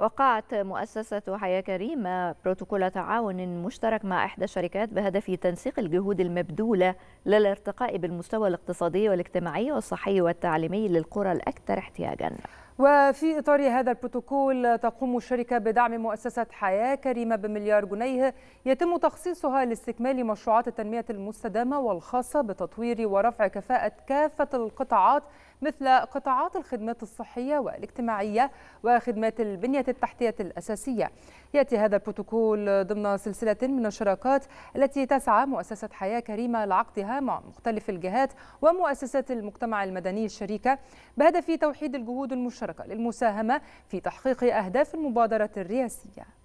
وقعت مؤسسة حياة كريمة بروتوكول تعاون مشترك مع إحدى الشركات بهدف تنسيق الجهود المبذولة للارتقاء بالمستوى الاقتصادي والاجتماعي والصحي والتعليمي للقرى الأكثر احتياجاً وفي إطار هذا البروتوكول تقوم الشركة بدعم مؤسسة حياة كريمة بمليار جنيه يتم تخصيصها لاستكمال مشروعات التنمية المستدامة والخاصة بتطوير ورفع كفاءة كافة القطاعات مثل قطاعات الخدمات الصحية والاجتماعية وخدمات البنية التحتية الأساسية يأتي هذا البروتوكول ضمن سلسلة من الشراكات التي تسعى مؤسسة حياة كريمة لعقدها مع مختلف الجهات ومؤسسات المجتمع المدني الشريكة بهدف توحيد الجهود المشتركة المشتركة للمساهمة في تحقيق أهداف المبادرة الرئاسية